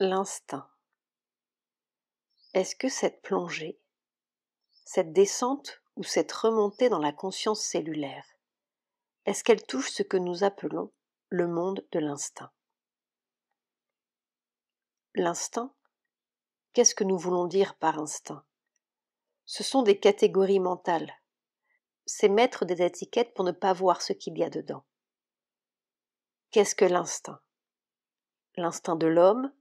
l'instinct. Est-ce que cette plongée, cette descente ou cette remontée dans la conscience cellulaire, est-ce qu'elle touche ce que nous appelons le monde de l'instinct L'instinct, qu'est-ce que nous voulons dire par instinct Ce sont des catégories mentales. C'est mettre des étiquettes pour ne pas voir ce qu'il y a dedans. Qu'est-ce que l'instinct L'instinct de l'homme,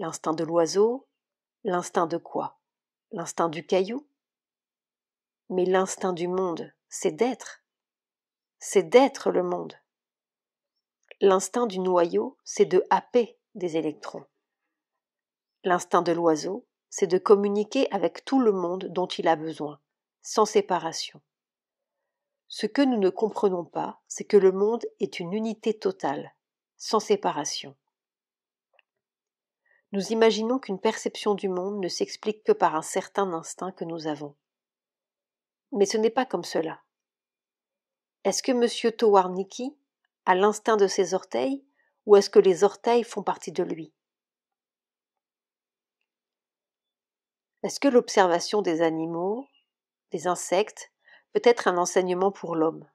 L'instinct de l'oiseau L'instinct de quoi L'instinct du caillou Mais l'instinct du monde, c'est d'être. C'est d'être le monde. L'instinct du noyau, c'est de happer des électrons. L'instinct de l'oiseau, c'est de communiquer avec tout le monde dont il a besoin, sans séparation. Ce que nous ne comprenons pas, c'est que le monde est une unité totale, sans séparation. Nous imaginons qu'une perception du monde ne s'explique que par un certain instinct que nous avons. Mais ce n'est pas comme cela. Est-ce que M. Towarnicki a l'instinct de ses orteils ou est-ce que les orteils font partie de lui Est-ce que l'observation des animaux, des insectes, peut être un enseignement pour l'homme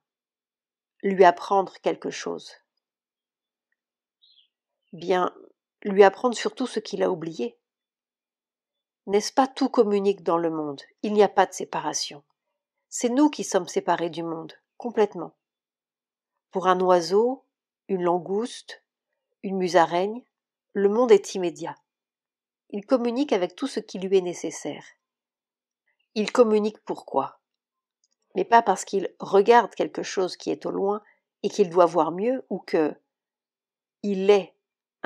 Lui apprendre quelque chose Bien, lui apprendre surtout ce qu'il a oublié. N'est-ce pas tout communique dans le monde Il n'y a pas de séparation. C'est nous qui sommes séparés du monde, complètement. Pour un oiseau, une langouste, une musaraigne, le monde est immédiat. Il communique avec tout ce qui lui est nécessaire. Il communique pourquoi Mais pas parce qu'il regarde quelque chose qui est au loin et qu'il doit voir mieux ou que il est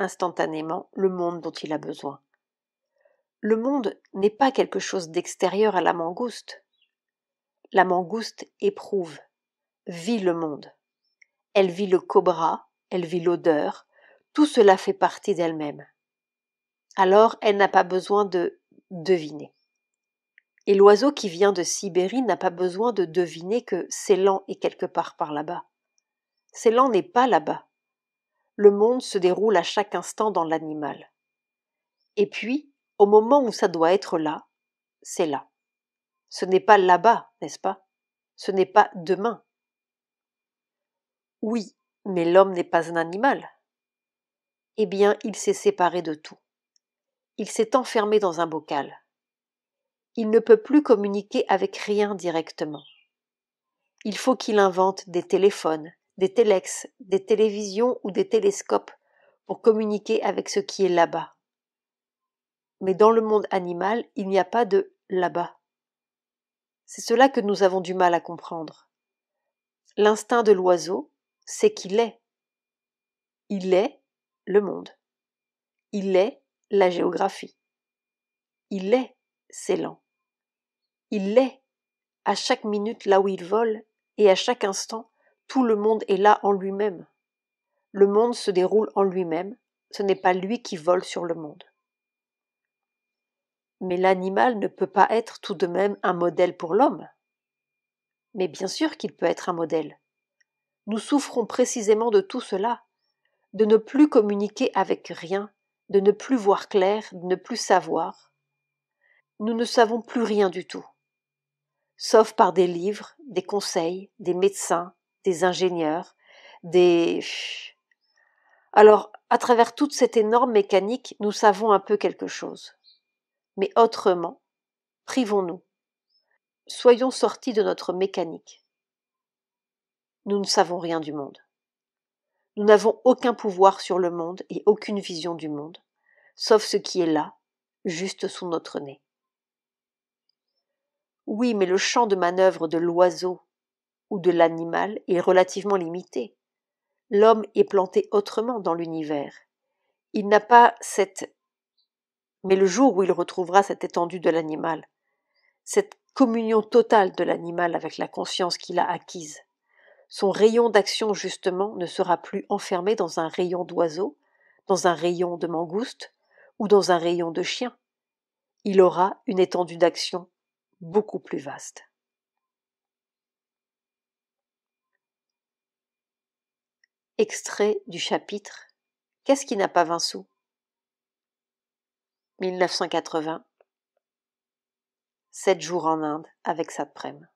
instantanément le monde dont il a besoin. Le monde n'est pas quelque chose d'extérieur à la mangouste. La mangouste éprouve, vit le monde. Elle vit le cobra, elle vit l'odeur, tout cela fait partie d'elle-même. Alors elle n'a pas besoin de deviner. Et l'oiseau qui vient de Sibérie n'a pas besoin de deviner que Célan est quelque part par là-bas. Ceylan n'est pas là-bas le monde se déroule à chaque instant dans l'animal. Et puis, au moment où ça doit être là, c'est là. Ce n'est pas là-bas, n'est-ce pas Ce n'est pas demain. Oui, mais l'homme n'est pas un animal. Eh bien, il s'est séparé de tout. Il s'est enfermé dans un bocal. Il ne peut plus communiquer avec rien directement. Il faut qu'il invente des téléphones, des télex, des télévisions ou des télescopes pour communiquer avec ce qui est là-bas. Mais dans le monde animal, il n'y a pas de là-bas. C'est cela que nous avons du mal à comprendre. L'instinct de l'oiseau, c'est qu'il est. Il est le monde. Il est la géographie. Il est lents. Il est à chaque minute là où il vole et à chaque instant tout le monde est là en lui-même. Le monde se déroule en lui-même, ce n'est pas lui qui vole sur le monde. Mais l'animal ne peut pas être tout de même un modèle pour l'homme. Mais bien sûr qu'il peut être un modèle. Nous souffrons précisément de tout cela, de ne plus communiquer avec rien, de ne plus voir clair, de ne plus savoir. Nous ne savons plus rien du tout, sauf par des livres, des conseils, des médecins, des ingénieurs, des... Alors, à travers toute cette énorme mécanique, nous savons un peu quelque chose. Mais autrement, privons-nous. Soyons sortis de notre mécanique. Nous ne savons rien du monde. Nous n'avons aucun pouvoir sur le monde et aucune vision du monde, sauf ce qui est là, juste sous notre nez. Oui, mais le champ de manœuvre de l'oiseau ou de l'animal est relativement limité. L'homme est planté autrement dans l'univers. Il n'a pas cette... Mais le jour où il retrouvera cette étendue de l'animal, cette communion totale de l'animal avec la conscience qu'il a acquise, son rayon d'action justement ne sera plus enfermé dans un rayon d'oiseau, dans un rayon de mangouste ou dans un rayon de chien. Il aura une étendue d'action beaucoup plus vaste. Extrait du chapitre Qu'est-ce qui n'a pas 20 sous 1980 Sept jours en Inde avec sa Satprem.